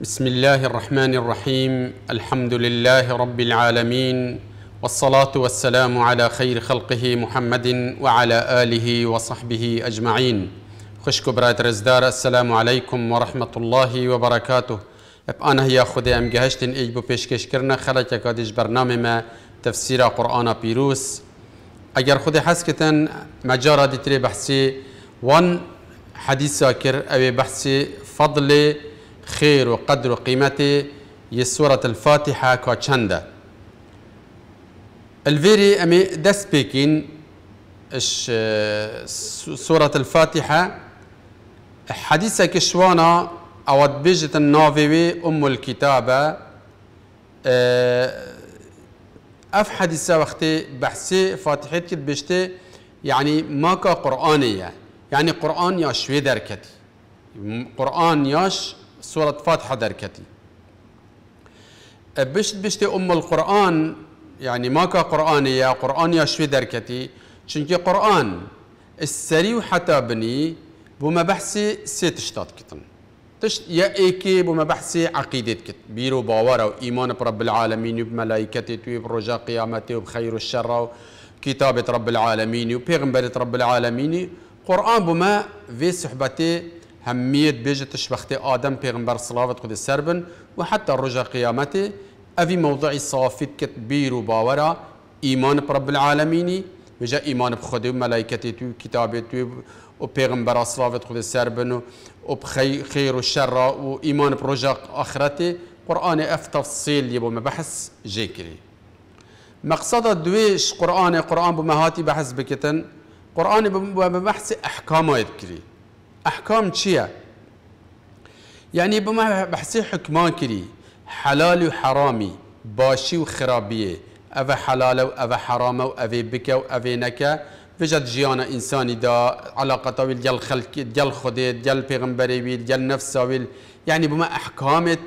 بسم الله الرحمن الرحيم الحمد لله رب العالمين والصلاه والسلام على خير خلقه محمد وعلى اله وصحبه اجمعين خشك برات رزدار السلام عليكم ورحمه الله وبركاته انا هي خدي ام جهشتن اي بو كشكرنا کرنا خلق کادش برنامه ما تفسير قرآن بيروس أجر خدي حس مجارة دي تري بحثی وان حديث ساكر او بحثی فضل خير وقدر وقيمته يسورة الفاتحة كوتشندا الفيري أمي دس بيكين اش سورة الفاتحة حديثة كشوانا أو بيجة النافوي أم الكتابة اه، أف حديثة وقتي بحثي فاتحة كت بيجتي يعني ماكا قرآنية يعني قرآن ياش في دركتي قرآن ياش سورة فاتحة دركتي بشت بشت أم القرآن يعني ما كا قرآن يا قرآن يا شوي دركتي شنكي قرآن السريو حتى بني بما بحثي سي تشتات كتن تش يا ايكي بما بحثي عقيدتك كت بيرو باورا وإيمان برب العالمين وبملائكته وبرجاء قيامته وبخير الشر وكتابة رب العالمين وبيغمبرة رب العالمين قرآن بما في صحبته هميت بیجتش وقتی آدم پیغمبر صلوات قد سربن وحتى و حتی رجا قیامته أفي موضوعی صافت كت بیر باورا برب العالمين بجا إيمان بخده و ملائکتی تو کتاب و پیغمبر صلوات قد سر بن و خیر و شر و برجا آخرته قرآن اف تفصيل يبو مبحث جيكري مقصد دويش قرآن قرآن بمهاتي بحث بكتن قرآن بمبحث أحكامه يذكري احكام چییە؟ یعنی يعني بما بەحسی حکمان كري حلال و باشي باشی و خراپیە و أفا حرام و أفا بکە و أفا نكا بجد جيانا إنساني دا علاقة طويل ديال خلق جل خدي جل ديال جل نفسه يعني بما أحكامت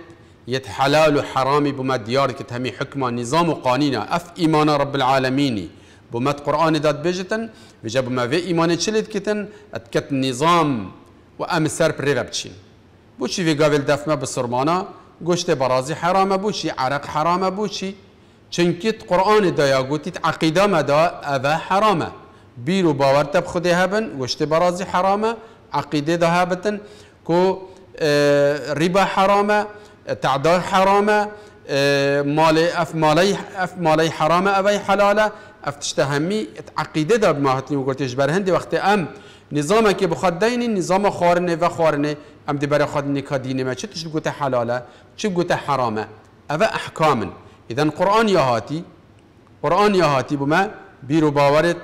يتحلال وحرامي بما ديارك تهمي حكمة نظام وقانينة أف إيمان رب العالمين بما القرآن داد بيجتن بجا بما في إيمان شلت كتن أتكت نظام و ام سر پر ریوه بچین بو دفمه به سرمانا گوشت برازی حرامه بو عرق حرامه بو چنکیت قرآن دایا گوتیت عقیده مدا اوه حرامه بیر و باور تب خودی هبن گوشت برازی حرامه عقیده ده هبتن کو ربا حرامه تعداد حرامه مال اف اف حرامه اوي حلاله افتشتهمي عقيده دا ما و وقلت برهندی وقتی وقت ام نظام که بخواد دین نظام خارنه و خارنه ام دی برای خود نکا دینه ما چه تش گوته حلاله چه گوته حرامه او احکام اذا قرآن یا هاتی قرآن یا هاتی بما بیرو باورت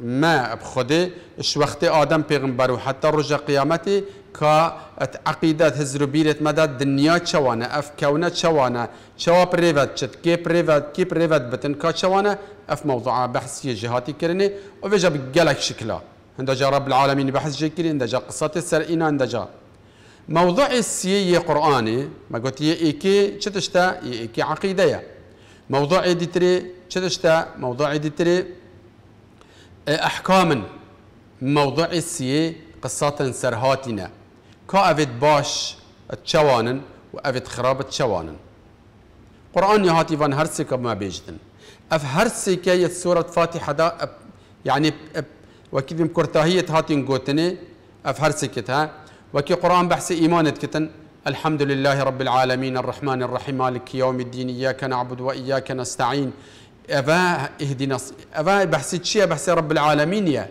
ما بخده اش وقت آدم پیغمبر و حتی رج قیامت که ات عقیدت هزر بیرت مدد دنیا چوانه اف کونه چوانه چوا پریوت چت کی پریوت کی پریوت بتن کا چوانه اف موضوع بحثی جهاتی کرنه او وجب بگلک شکلا عندجا رب العالمين بحث جكري عندجا قصة السرئين عندجا موضوع السيئة قرآني ما قلت يأيكي شتشتا إيكي عقيدة موضوع ديتري شتشتا موضوع ديتري آه، أحكام موضوع السيئة قصة سرهاتنا أفيد باش تشوانن أفيد خراب تشوانن قرآن يهاتي فان هرسي ما بيجدن أف هرسك سورة فاتحة دا يعني وكيف كرتاهية هاتين قوتني أفهر سكتها وكي قرآن بحث إيمان كتن الحمد لله رب العالمين الرحمن الرحيم مالك يوم الدين إياك نعبد وإياك نستعين أفا اهدنا أفا بحثت شيء بحث رب العالمين يا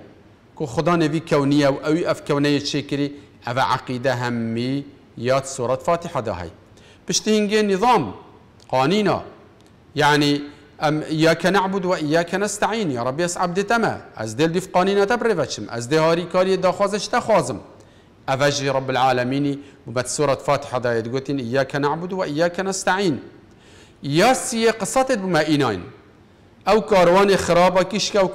كو خدان في كونية أو أف كونية شكري أفا عقيدة همي يات سورة فاتحة دهي بشتهنجي نظام قانينا يعني ام اياك نعبد واياك نستعين يا رب يس عبد تما از دل ديف قانينا تبرفتشم از دهاري كاري داخوازش تخوازم أفجي رب العالمين وبت سورة فاتحة دايت قوتين إياك نعبد وإياك نستعين يا سي قصات بما اينين أو كاروان خرابة كشكة أو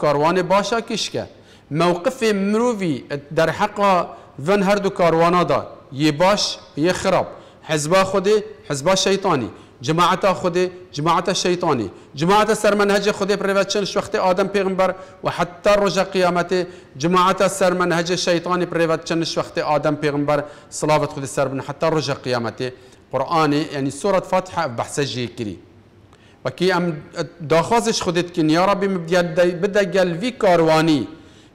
باشا كشكة موقف مروفي در حقا فن هردو كاروانا دا يباش يخرب حزبا خودي حزبا شيطاني جماعتا خود جماعتا شیطانی جماعتا سرمنهج خود بريفاتشن شوخت آدم پیغمبر و حتی رجا قیامت جماعتا سرمنهج شیطانی بريفاتشن شوخت آدم پیغمبر صلاوت خود سرمن حتی رجا قیامت قرآن یعنی سورة فاتحة بحث جیکری و کی ام داخوازش خودت کن یا ربی بدا گل وی کاروانی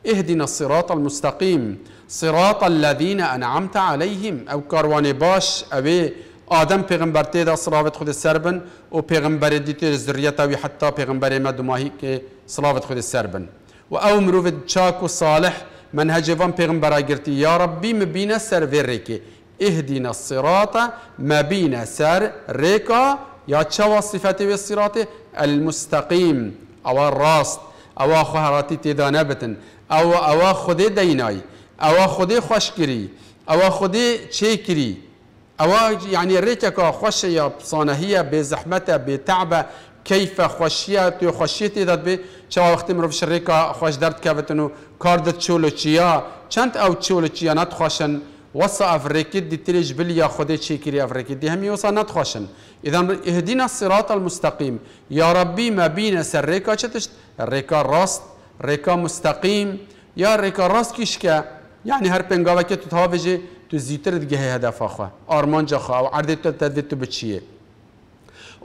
اهدنا الصراط المستقيم صراط الذين أنعمت عليهم أو كارواني باش أبي آدم پیغمبر تی دا صلوات خود سربن بن و پیغمبر دیتی تی ذریت وی حتی پیغمبر ما دماهی که صلوات خود سربن و او مروف چاک و صالح منهج وان پیغمبر گرتی یا ربی مبین سر ورکی اهدین الصراط مبین سر ریکا یا چوا صفتی و صراط المستقیم او راست او خوهراتی تی دا نبتن او او خود دینای او خود خوشگری او خود چه کری اواج يعني ريتك خشية هي بزحمتها بتعبة كيف خشية تو خشية تدات بي شو وقت مرف شريكة خش درت كابتنو كاردت شولو تشيا چند أو تشولو تشيا نتخشن وصا أفريكي دي تريج يا خودي تشيكري أفريكي دي همي وصا نتخشن إذا اهدينا الصراط المستقيم يا ربي ما بين سريكة شتشت ريكا راست ريكا مستقيم يا ريكا راست كشكا يعني هر بنغاوكي تتهافجي تو زیتر دیگه هدف خواه آرمان جا خواه و عرض تو تدوید تو بچیه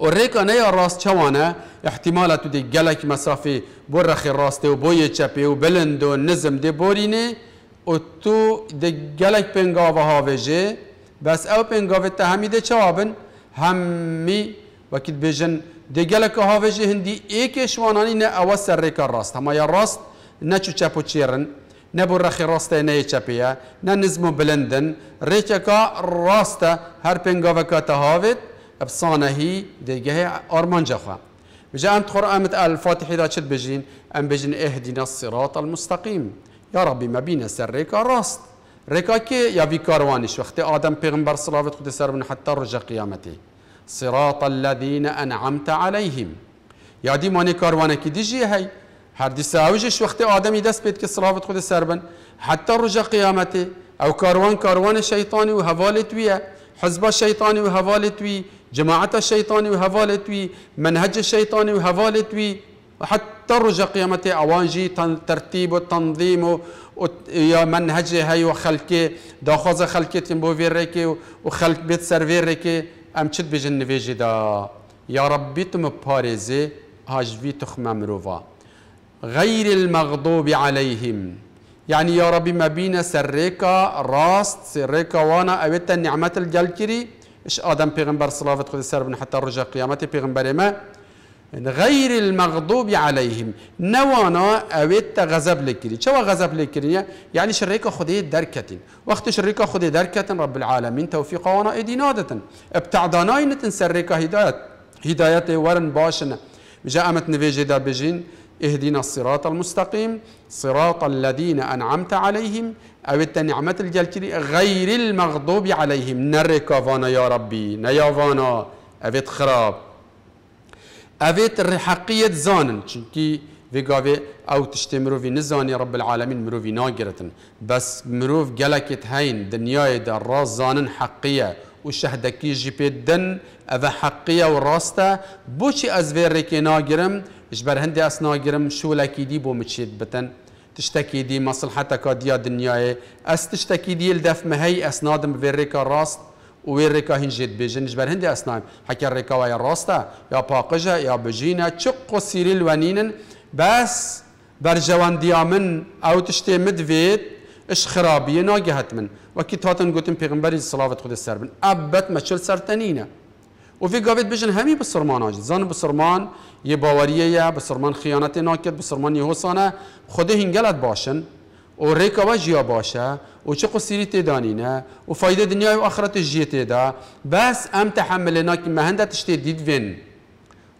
و ریکا نه راست چوانه احتمال تو دی گلک مسافه بر رخ راسته و بوی چپه و بلند و نزم دی بورینه و تو دی گلک پنگاوه هاویجه بس او پنگاوه تا همی دی چوابن همی وکیت بیجن دی گلک هاویجه هندی ایک شوانانی نه اوه سر ریکا راست همه یا راست نه چو چپو چیرن نەبوو ڕەخی ڕاستەیە نەیە ننزمو بلندن نزم و بلندن ڕێکێکا ڕاستە هەر پێنگۆڤەکە تەهاوێت ئەفسانەهی دەیگەهێ ئارمانجەخوا بجا الفاتحي دا چد بجين ام بجين ئەم الصراط المستقيم يا ربي ما ڕەبی سر ريكا راست ريكا كي يا بي كاروانش وقت آدم پیغمبر سڵاوت خود سر من حتى رجع قيامته صراط الذين أنعمت عليهم يا دي ماني كاروانكي ديجي جيهي هر دیساویجش وقتی آدمی دست بید که صلافت خود سر بن حتی رجا قیامته او کاروان کاروان شیطانی و حوالت ویه حزب شیطانی و حوالت وی جماعت شیطانی و حوالت وی منهج شیطانی و حوالت وی وحتى رجع قيامته اوانجي ترتيب وتنظيم يا منهج هاي وخلكي داخوز خلكي تنبو فيريكي وخلك بيت سيرفيريكي ام چد بجن نفيجي دا يا ربي تم باريزي هاجوي تخمم روفا غير المغضوب عليهم يعني يا ربي ما بينا سريكا راست سريكا وانا اويتا نعمة الجلجري اش ادم بيغمبر صلوات خذ السر بن حتى رجع قيامتي بيغمبر ما غير المغضوب عليهم نوانا اويتا غزب لكري شو غزب لكري يعني شريك خذي دركة وقت شريكا خذي دركة رب العالمين توفيق وانا ايدينادة ابتعدانا نتن سريكا هداية هداية ورن باشن جاء نفيجي دابجين بجين اهدنا الصراط المستقيم صراط الذين أنعمت عليهم او نعمت الجلچری غير المغضوب عليهم يا ربي نيا فانا اوت خراب اوت رحقیت زانن چونکی وگاوه او تشتی مروفی نزاني رب العالمين مروفی ناقرة بس مروف گلکت هين دنیای در راز زانن حقية وشهد كي جي بي دن اف حقيه وراستا بوشي ازفير كي ناغرم اجبر هندي اس ناغرم شو لكي دي بو متشيد بتن تشتكي دي مصلحتك ديا دنياي اس تشتكي دي الدف نادم اسنادم فيريكا راست ويريكا هنجد بيجن اجبر هندي اس نايم حكي الريكا ويا راستا يا باقجة يا بجينا تشق سيري الونينن بس برجوان ديامن او تشتي مدفيت اش خرابي ناجهت من وەکی تاتن گوتم پێغمبەری سلااوت خودی سەر بن ئەبەت مەچل سەرتەنینە وفی به سرمان بسرمان اج زان بسرمان یه باوریەیە بسرمان خیانت ناکرد بسرمان حسانه خوده هنگلت باشن و ڕێکەوە ژیا باشه، و قصیری قسیری او و فایده دنیای و ئاخرەتی ژیە بس بەس تحمل تەحملێ ناکی مەهندە و دیدوێن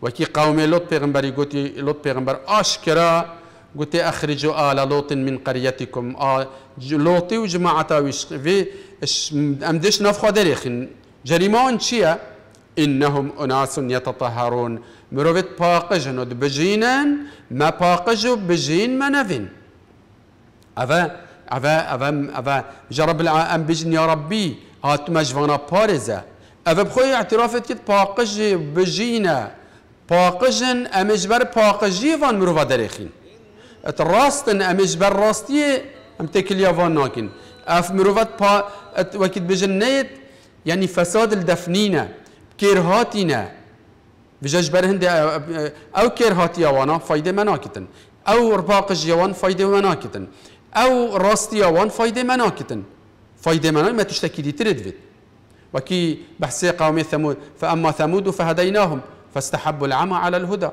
وەکی قومێ لۆت پێغمبەری گوتی لۆت پێغمبەر قلت أخرجوا آل لوط من قريتكم آل آه، لوطي وجماعة وش في أمدش نفخ دريخن جريمون شيا إنهم أناس يتطهرون مروفت باقجن بجينا ما باقجو بجين ما نفن أفا أفا أفا أفا جرب العام بجن يا ربي هات مجفانا بارزة أفا بخوي اعترافت كت باقج بجينا باقجن أمجبر باقجي فان مروفا دريخين të rastën e me ام تكل më të اف مروفات با ات وكيد بجنيت يعني فساد الدفنينا كيرهاتنا بجاج برهند او كيرهاتي يوانا فايدة مناكتن او رباق جيوان فايدة مناكتن او راستي يوان فايدة مناكتن فايدة مناكتن ما تشتكي دي تردفت وكي بحسي قومي ثمود فاما ثمود فهديناهم فاستحبوا العمى على الهدى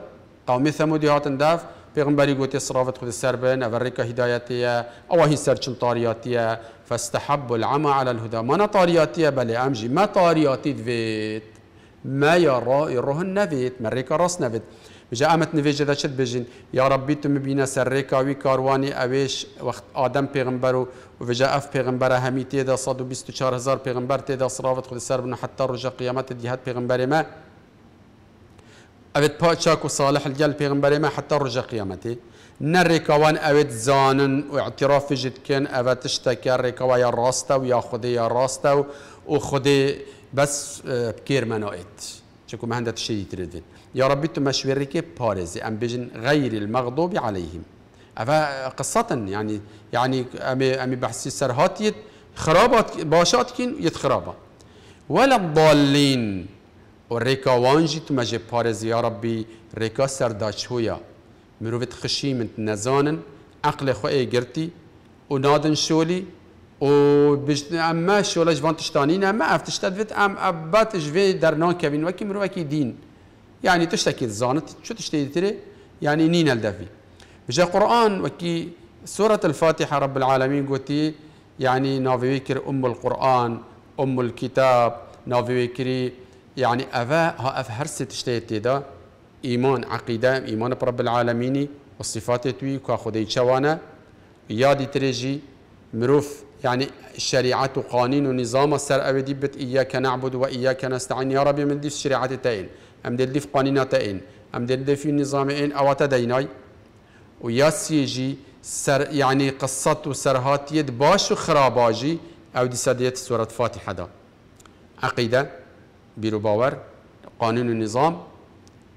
قومي ثمود هاتن داف پیغمبری گوتی صرافت خود سر بن اورکا هدایتیه او سرچن سر طاریاتیه فاستحب العمى على الهدى ما طاریاتیه بلی امجی ما طاریاتی دوید ما یا يرى رهن نفيت مريكا راس نوید بجا امت نفيجه دا شد بجين يا ربي تم بينا سريكا وی کاروانی اویش وقت ادم پیغمبرو و بجا اف پیغمبر همی صد و بیست و چار هزار پیغمبر تيدا صرافت خود سر بن حتی رجا قیامت دیهت هات پیغمبر ما اوید پاچاک و صالح الجل پیغمبری ما حتا رجا قیامتی نر ریکوان اوید زانن و اعتیرافژتکن ئەوە تشتەکە ڕێکەوەیە راستا و یا یا راستا و بس آه، بکیر منو اید چکو مهنده تشەی تردید یا ربی تو مەشوێڕێکی پارێزی ام بژن غەیری المغضوب عليهلەیهیم ئەە قسەتن يعني ینی يعني امي ئەمی بەحسی سەرهاتیت خرابات باشاتكين یت ولا الضالين و ریکا وانجی تو مجه پار زیارا بی ریکا سرداش هویا مروفت خشی من نزانن عقل ای گرتی و نادن شولی و بجد اما شولا جوان تشتانین اما افتشتاد ویت ام ابات جوی در نان کبین وکی مروفت اکی دین يعني تشتكي زانت شو تشتكي تري يعني نین الدفی بجا قرآن وكي سورة الفاتحة رب العالمين قوتي يعني ويكر أم القرآن أم الكتاب ويكري يعني أفا ها أف هرسة تشتهي دا إيمان عقيدة إيمان برب العالمين والصفات توي كا خدي شوانا يادي تريجي مروف يعني الشريعة وقانون ونظام السر أبدي بت إياك نعبد وإياك نستعين يا ربي من دي الشريعة تاين أم دي في قانون تاين أم دي في نظامين أو تديناي ويا سيجي سر يعني قصة وسرهات يد باش وخراباجي أو دي سديت سورة فاتحة دا عقيدة باور قانون النظام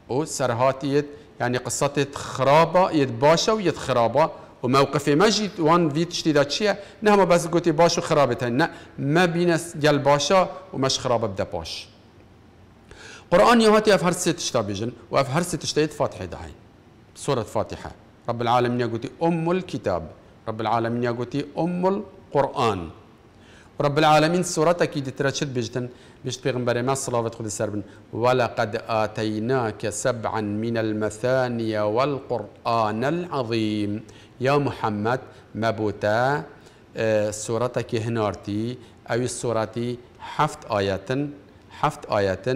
وسرهاتية يعني قصة خرابة يتباشا خرابة وموقفي ما جيت وان في تشتي دا تشيا نهما بس قوتي باش وخرابتها نا ما بين جل باشا ومش خرابة بدا باش قرآن يهاتي أفهر ست شتا بيجن وأفهر ست شتا فاتحة دعين سورة فاتحة رب العالمين يقولي أم الكتاب رب العالمين يقولي أم القرآن رب العالمين سورتك دترشد بجتن بجت بيغمبر ما صلاة خذ سربن ولقد آتيناك سبعا من المثاني والقرآن العظيم يا محمد مبوتا آه، سورتك هنارتي أو سورتي حفت آيات حفت آيات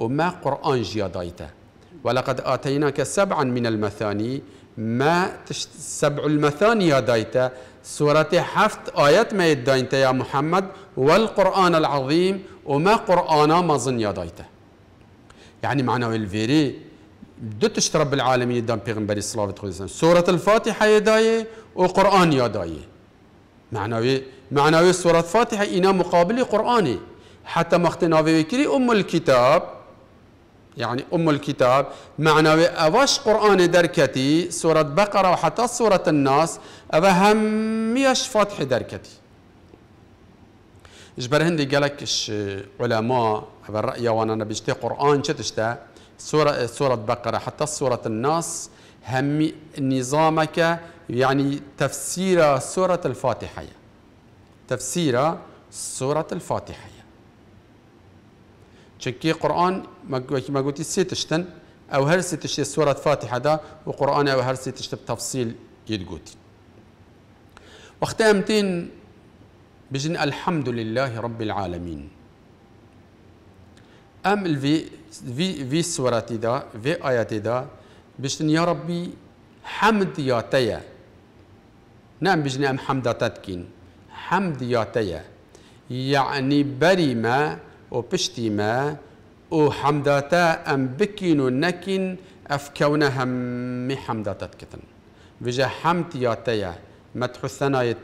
وما قرآن جيادايتا ولقد آتيناك سبعا من المثاني ما سبع المثاني يا دايته سورة حفت آيات ما يدينت يا محمد والقرآن العظيم وما قرآن ما ظن يدايته يعني معناه الفيري دوتش رب العالمين يدان بيغنبري صلى الله سورة الفاتحة يداي وقرآن يداي معنوي معنوي سورة الفاتحة إنا مقابل قرآني حتى مختنا في كري أم الكتاب يعني أم الكتاب معنوي أواش قرآن دركتي سورة بقرة وحتى سورة الناس أبا هميش فاتح دركتي جبر هندي قالك علماء أبا الرأي وانا بيشتي قرآن شتشتا سورة سورة بقرة حتى سورة الناس هم نظامك يعني تفسير سورة الفاتحة تفسير سورة الفاتحة چکی قرآن مگوتی سی تشتن او هر سی تشتی سورة فاتحة دا وقرآن او هر سی تشتی بتفصيل يدقوتي وقت امتين بجن الحمد لله رب العالمين ام الفي في في سورتي دا في اياتي دا بجن يا ربي حمد يا تيا نعم بجن ام حمد تتكين حمد يا تيا يعني بري ما و پشتی ما او حمداتا ام بکین و نکین افکونه همی حمداتت کتن وجه حمد یا مدح ثنای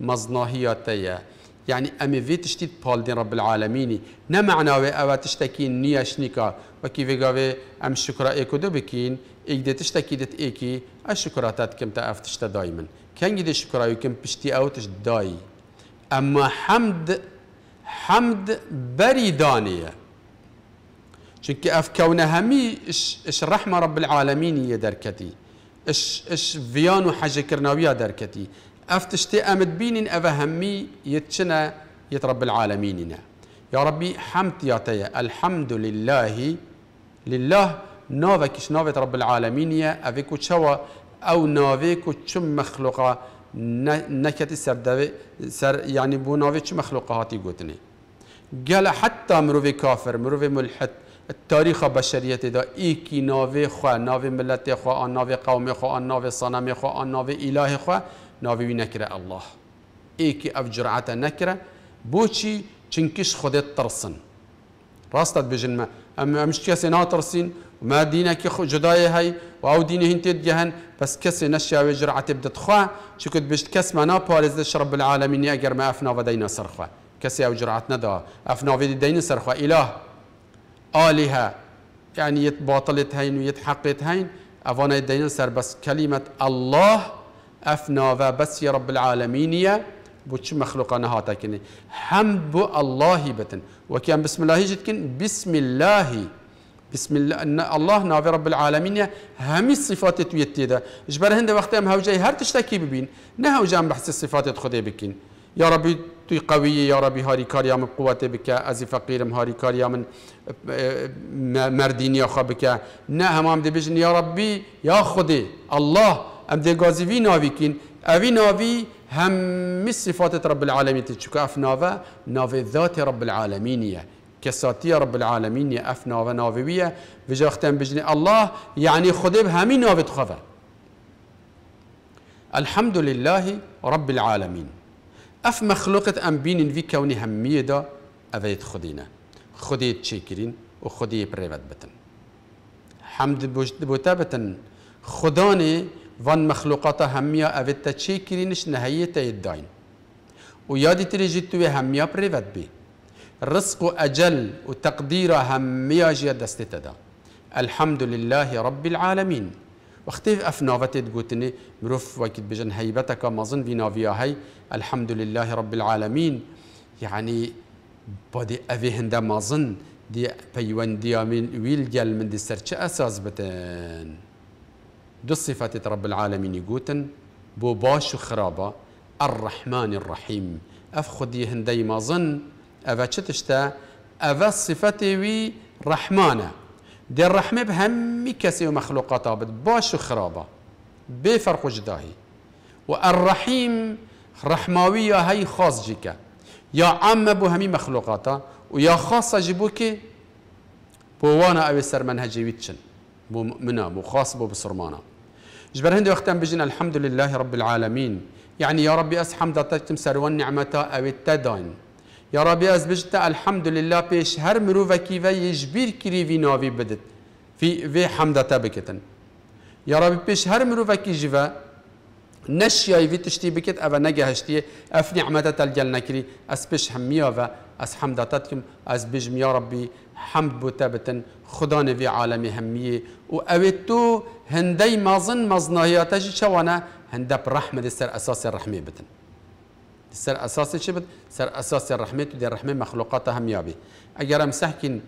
مزناهیاتا یا یاتیه يعني أمي في تشتيت دين رب العالمين نمعنا وي أو تشتكين نياش نيكا وكي في غاوي أم شكرا إيكو دو بكين إيك دي تشتكي دت إيكي الشكراتات كم تأف تشتا دايما كان جدي شكرا يكم بشتي أو تشت داي أما حمد حمد بري دانية أف چونکە ئەف کەونە هەمی ئش ڕەحمە ڕب العالمینی یە دەرکەتی ئش ڤیان و حەجەکردناویە دەرکەتی ئەف تشتێ ئەمت بینین ئەڤە هەممی یەچنە یەت ڕب يا ربي حمد يا تيا الحمد لله ناوێکیش ناوێت ڕب رب العالمين يا أفيكو ئەو أو نوفيكو شم مەخلوقا نکتی سر دوي سر یعنی بوناوی چه مخلوقاتي گوتنی گل حتى مروی كافر مروی ملحد التاريخ بشرية دا ايكي کی خواه خوا ملت خواه آن قوم خواه آن صنم خواه آن اله خواه ناوی نكره الله ايكي کی اف جرعت نکره بوچی چنکش خودت ترسن راستت بجن ما اما مش کسی ناترسین ما دينك خو جداي هاي واو دين هنت جهن بس كس نشيا وجرعة بدت خوا شكد بشت كس ما نابارز رب العالمين اگر ما افنا ودينا سرخوا كس او جرعة ندا افنا ودينا سرخوا اله آلهة يعني يتباطلت هين ويتحقت هين افانا دينا سر بس كلمة الله افنا بس يا رب العالمين يا بوش مخلوقا نهاتكني حمد بو الله بتن وكان بسم الله جتكن بسم الله بسم الله ان الله ناوی رب العالمين همي الصفات تويتي ده اجبر هند وقتی هم هوجي هر تشتكي ببین نه هوجه بحس الصفات تخدي بكين يا ربي توي قوي يا ربي هاري هاری کاری من قوت بکه ازی فقیرم هاری کاری من مردینی خواه بکه نه همام ده بجن يا ربي يا خدي الله ام دي غازي في ناوی کین اوی ناوی همي الصفات رب العالمين تشكاف نافا نافي ذات رب العالمين يا كساتي رب العالمين يا اف ناوه ناوية بجرختن بجني الله يعني خذب همي ناوي تخفى الحمد لله رب العالمين اف مخلوقة ام بين في كوني همي دا اويت خدينا خدي تشكرين وخدي بريفت بتن حمد بوتابتن خداني وان مخلوقات همي اويت تشكرينش نهاية يدين ويادي تريجي همي همية بريفت بيه رزق اجل و هم همیه جی الحمد لله رب العالمين وقتی أفنافتي ناوتت مروف وکید بجن ما ظن في نافيا هي الحمد لله رب العالمين يعني بادی ما ظن دي بيوان دي من ويل جل من دي سرچه اساس بتن دو صفات رب العالمين يقوتن بو باش خرابة الرحمن الرحيم أفخذ يهندي ما ظن ئەە چ تشتە ئەە سفتێوی ڕەحمانە دێ ڕەحمێ هەممی کەسی و مەخلوقاتا بێت باش و خراپە بێ فەرخۆجداهی و ئەڕەحیم ڕەحماوی خاص جيكا يا عم بو همي مەخلوقاتا ويا خاصة جيبوك بوانا أو سر وانە ئەوێ بو چن بو خاص بو بسرمانا جبر هند وقتا بجينا الحمد لله رب العالمين يعني يا ربي أس حمد تمسر سروان أو التدان يا ربي از بجتا لله بيش هر مروفکی كيفا يجبير کری وی ناوی بدت في في حمدتا بكتن يا ربي بيش هر مروفكي جيفا نشيا يفي تشتي بكت أفا نجا هشتي أف نعمتا تلجل نكري أس بيش هميا فا أس حمدتاتكم أس بجم يا ربي حمد بوتابتن خدان في عالمي همية وأويتو هندي مازن مازناهياتا جي شوانا هندب رحمة السر أساس الرحمة بتن سر اساسي شبت سر اساس الرحمه ودي الرحمه مخلوقاتها ميابي اگر امسح كن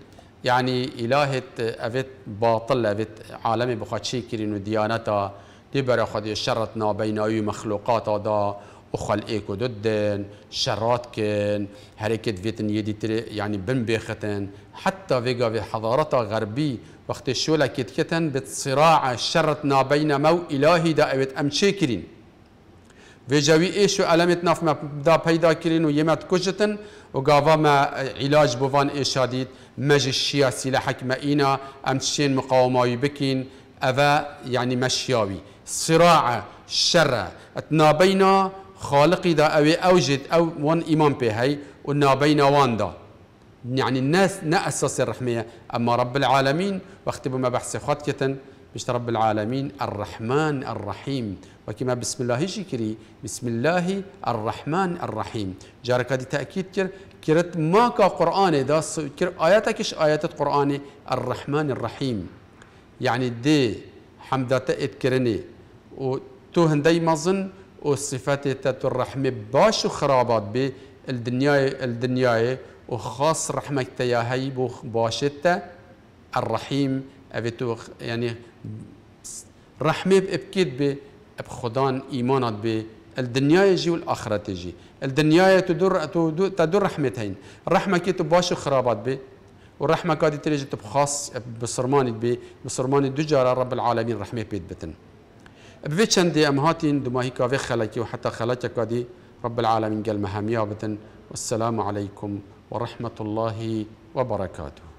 يعني إلهة أفت باطل أفت عالم بخاتشي كرين وديانتا دي برا خدي شرط نابيناوي مخلوقات دا وخلقك وددن شرات كن هركت فيتن يدي يعني بن بيختن حتى فيغا في حضارتا غربي وقت الشولة كتكتن بتصراع شرط بين مو إلهي دا أفت أمشي كرين ویجاوی ایشو علامت ناف ما دا پیدا کرین و یمت کجتن و گاوا ما علاج بوان ایشادید مج الشیا سلاحک ما اینا امتشین مقاومایی بکین اوا یعنی مشیاوی صراع شر بینا خالقي دا أو أوجد أو وان إمام بهاي والنابين وان دا يعني الناس نأسس الرحمية أما رب العالمين واختبوا ما بحث خطية بشت رب العالمين الرحمن الرحيم وكما بسم الله شكري بسم الله الرحمن الرحيم جارك هذه تأكيد كر كرت ماكا قرآن دا كر آياتكش آيات القرآن الرحمن الرحيم يعني دي حمدة اتكرني و تو هندي مظن و صفات تات الرحمة باش خرابات بي الدنيا الدنيا وخاص رحمك تياهي باشتة الرحيم أبيتو يعني رحمه بابكيت ب بخدان ايمانات ب الدنيا يجي والآخرة تجي الدنيا تدر تدر رحمتين رحمه كي تباش خرابات بي والرحمة كادي تريج تبخاص بصرماني بي بصرماني دجارة رب العالمين رحمة بيت بتن بيتشن دي أم هاتين دما هي في خلاكي وحتى خلكي كادي رب العالمين قال مهامية بتن والسلام عليكم ورحمة الله وبركاته